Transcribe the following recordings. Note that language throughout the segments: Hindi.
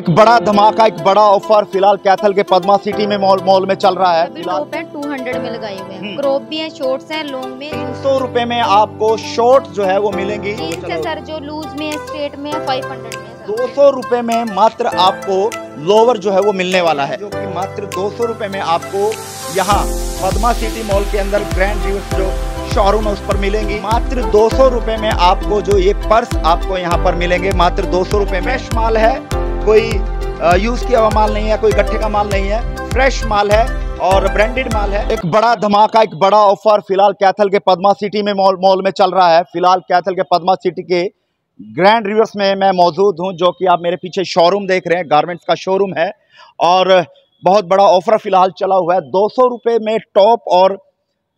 एक बड़ा धमाका एक बड़ा ऑफर फिलहाल कैथल के पदमा सिटी में मॉल मॉल में चल रहा है टॉप है टू हंड्रेड में लगाए हुए हैं क्रॉप हम्म। भी है शॉर्ट्स है लॉन्ग में तीन सौ रूपए में आपको शॉर्ट जो है वो मिलेंगी सर जो लूज में स्ट्रेट में फाइव हंड्रेड में दो सौ रूपए में मात्र आपको लोवर जो है वो मिलने वाला है जो की मात्र दो सौ रूपए में आपको यहाँ पदमा सिटी मॉल के अंदर ग्रैंड व्यूज जो शोरूम है उस पर मिलेंगी मात्र दो सौ रूपए में आपको जो ये पर्स आपको यहाँ पर मिलेंगे मात्र दो सौ रूपए में फ्रेश माल है कोई यूज किया हुआ माल नहीं है कोई गट्ठे का माल नहीं है फ्रेश माल है और ब्रांडेड माल है एक बड़ा धमाका एक बड़ा ऑफर फिलहाल कैथल के पदमा सिटी में मॉल मॉल में चल रहा है फिलहाल कैथल के पदमा सिटी के ग्रैंड रिवर्स में मैं मौजूद हूं जो कि आप मेरे पीछे शोरूम देख रहे हैं गारमेंट्स का शोरूम है और बहुत बड़ा ऑफर फिलहाल चला हुआ है दो सौ में टॉप और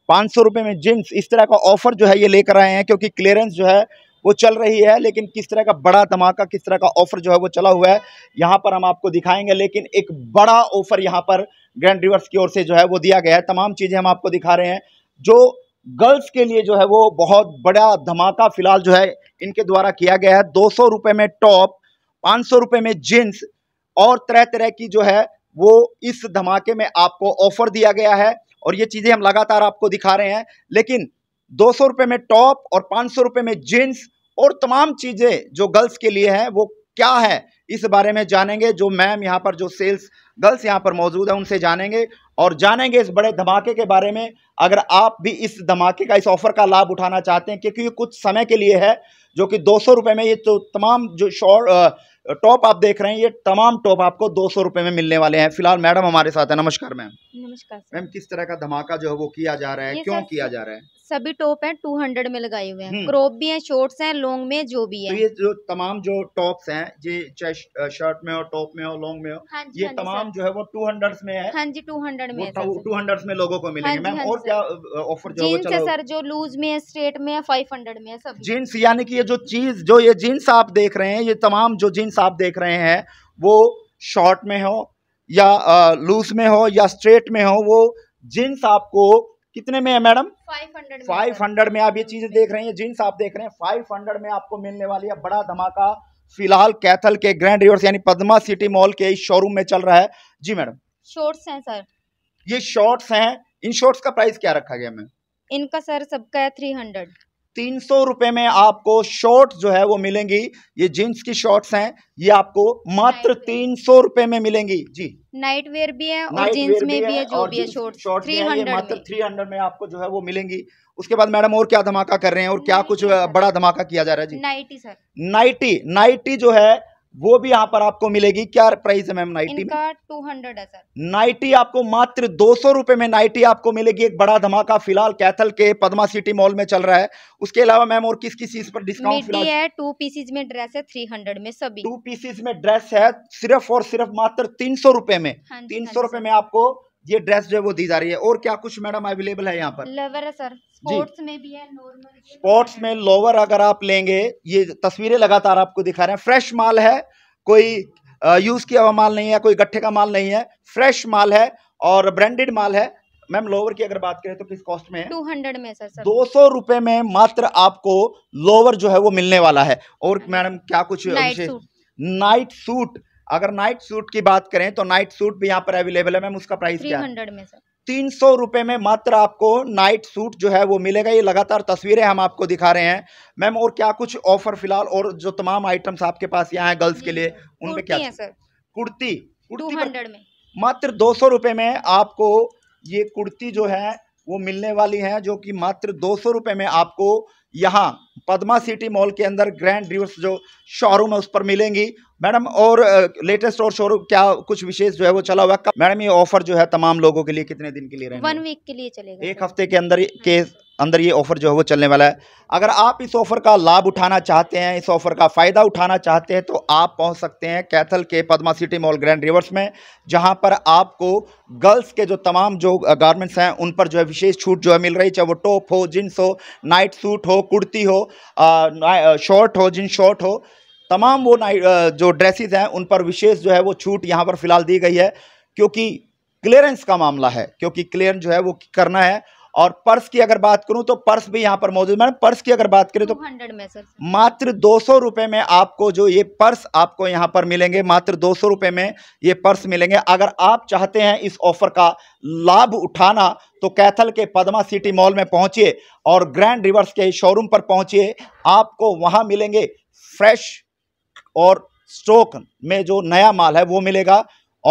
पाँच सौ में जीन्स इस तरह का ऑफर जो है ये लेकर आए हैं क्योंकि क्लियरेंस जो है वो चल रही है लेकिन किस तरह का बड़ा धमाका किस तरह का ऑफर जो है वो चला हुआ है यहाँ पर हम आपको दिखाएंगे लेकिन एक बड़ा ऑफर यहाँ पर ग्रैंड रिवर्स की ओर से जो है वो दिया गया है तमाम चीज़ें हम आपको दिखा रहे हैं जो गर्ल्स के लिए जो है वो बहुत बड़ा धमाका फिलहाल जो है इनके द्वारा किया गया है दो सौ में टॉप पाँच सौ में जीन्स और तरह तरह की जो है वो इस धमाके में आपको ऑफर दिया गया है और ये चीज़ें हम लगातार आपको दिखा रहे हैं लेकिन दो सौ रुपये में टॉप और पाँच सौ में जीन्स और तमाम चीज़ें जो गर्ल्स के लिए है वो क्या है इस बारे में जानेंगे जो मैम यहाँ पर जो सेल्स गर्ल्स यहाँ पर मौजूद है उनसे जानेंगे और जानेंगे इस बड़े धमाके के बारे में अगर आप भी इस धमाके का इस ऑफ़र का लाभ उठाना चाहते हैं क्योंकि ये कुछ समय के लिए है जो कि दो सौ में ये तो तमाम जो शॉर्ट टॉप आप देख रहे हैं ये तमाम टॉप आपको दो सौ में मिलने वाले हैं फिलहाल मैडम हमारे साथ है नमस्कार मैम नमस्कार मैम किस तरह का धमाका जो है वो किया जा रहा है क्यों किया जा रहा है सभी टॉप हैं टू हंड्रेड में लगाए हुए हैं हम्म। क्रॉप भी हैं शॉर्ट्स हैं लॉन्ग में जो भी है तो ये जो तमाम जो टॉप्स हैं ये चाहे शर्ट में हो टॉप में हो लॉन्ग में हो हाँ ये हाँ तमाम जो है वो टू हंड्रेड में है हाँ जी टू हंड्रेड में टू हंड्रेड में लोगों को मिलेंगे हाँ मैम हाँ और क्या ऑफर जो है सर जो लूज में है स्ट्रेट में है फाइव हंड्रेड में सब जीन्स यानी की ये जो चीज जो ये जीन्स आप देख रहे हैं ये तमाम जो जीन्स आप देख रहे हैं वो शॉर्ट में हो या लूज में हो या स्ट्रेट में हो वो जीन्स आपको कितने में है मैडम 500 फाइव हंड्रेड में आप ये चीज देख रहे हैं जींस आप देख रहे हैं फाइव हंड्रेड में आपको मिलने वाली है बड़ा धमाका फिलहाल कैथल के ग्रैंड रिवर्स यानी पदमा सिटी मॉल के इस शोरूम में चल रहा है जी मैडम शॉर्ट्स हैं सर ये शॉर्ट्स हैं इन शॉर्ट्स का प्राइस क्या रखा गया मैम इनका सर सबका है थ्री हंड्रेड तीन सौ में आपको शॉर्ट्स जो है वो मिलेंगी ये जींस की शॉर्ट्स हैं ये आपको मात्र तीन सौ रुपए में मिलेंगी जी नाइट वेयर भी है और जींस में भी है जो भी है शॉर्ट थ्री मात्र थ्री हंड्रेड में आपको जो है वो मिलेंगी उसके बाद मैडम और क्या धमाका कर रहे हैं और क्या कुछ बड़ा धमाका किया जा रहा है जी नाइटी सर नाइटी नाइटी जो है वो भी यहाँ पर आपको मिलेगी क्या प्राइस है मैम नाइटी टू हंड्रेड है सर नाइटी आपको मात्र दो सौ रुपए में नाइटी आपको मिलेगी एक बड़ा धमाका फिलहाल कैथल के पदमा सिटी मॉल में चल रहा है उसके अलावा मैम और किस किस चीज पर डिस्काउंट है टू पीसीज में ड्रेस है थ्री हंड्रेड में सभी टू पीसीज में ड्रेस है सिर्फ और सिर्फ मात्र तीन सौ रुपए में हाँ तीन हाँ सौ रुपए में आपको ये ड्रेस जो है वो दी जा रही है और क्या कुछ मैडम अवेलेबल है यहाँ पर लोवर है सर स्पोर्ट्स में भी है नॉर्मल स्पोर्ट्स में लोवर अगर आप लेंगे ये तस्वीरें लगातार आपको दिखा रहे हैं फ्रेश माल है कोई यूज किया हुआ माल नहीं है कोई गट्ठे का माल नहीं है फ्रेश माल है और ब्रांडेड माल है मैम लोवर की अगर बात करें तो किस कॉस्ट में टू हंड्रेड में सर, सर दो सौ रुपए में मात्र आपको लोवर जो है वो मिलने वाला है और मैडम क्या कुछ नाइट सूट अगर नाइट सूट की बात करें तो नाइट सूट भी यहाँ पर अवेलेबल है मैम उसका प्राइस क्या है में सर तीन सौ रुपये में मात्र आपको नाइट सूट जो है वो मिलेगा ये लगातार तस्वीरें हम आपको दिखा रहे हैं मैम और क्या कुछ ऑफर फिलहाल और जो तमाम आइटम्स आपके पास यहाँ है गर्ल्स के लिए उनमें क्या है सर कुर्ती कुर्ती में मात्र दो सौ रुपये में आपको ये कुर्ती जो है वो मिलने वाली है जो कि मात्र दो सौ रुपये में आपको यहाँ पदमा सिटी मॉल के अंदर ग्रैंड रिवर्स जो शोरूम है उस पर मिलेंगी मैडम और लेटेस्ट और शोरूम क्या कुछ विशेष जो है वो चला हुआ है मैडम ये ऑफर जो है तमाम लोगों के लिए कितने दिन के लिए रहेंगे वन वीक के लिए चलेगा एक हफ्ते के अंदर हाँ। के अंदर ये ऑफर जो है वो चलने वाला है अगर आप इस ऑफर का लाभ उठाना चाहते हैं इस ऑफर का फ़ायदा उठाना चाहते हैं तो आप पहुंच सकते हैं कैथल के Padma city mall Grand Rivers में जहां पर आपको गर्ल्स के जो तमाम जो गारमेंट्स हैं उन पर जो है विशेष छूट जो है मिल रही चाहे वो टॉप हो जींस हो नाइट सूट हो कुर्ती हो शॉर्ट हो जिन शॉर्ट हो तमाम वो जो ड्रेसेस हैं उन पर विशेष जो है वो छूट यहाँ पर फिलहाल दी गई है क्योंकि क्लियरेंस का मामला है क्योंकि क्लियर जो है वो करना है और पर्स की अगर बात करूं तो पर्स भी यहां पर मौजूद मैडम पर्स की अगर बात करें तो हंड्रेड में सर मात्र दो सौ में आपको जो ये पर्स आपको यहां पर मिलेंगे मात्र दो सौ में ये पर्स मिलेंगे अगर आप चाहते हैं इस ऑफर का लाभ उठाना तो कैथल के पदमा सिटी मॉल में पहुंचिए और ग्रैंड रिवर्स के शोरूम पर पहुंचिए आपको वहां मिलेंगे फ्रेश और स्टोक में जो नया माल है वो मिलेगा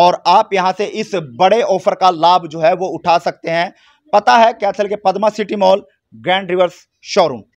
और आप यहां से इस बड़े ऑफर का लाभ जो है वो उठा सकते हैं पता है कैथल के Padma city mall Grand Rivers showroom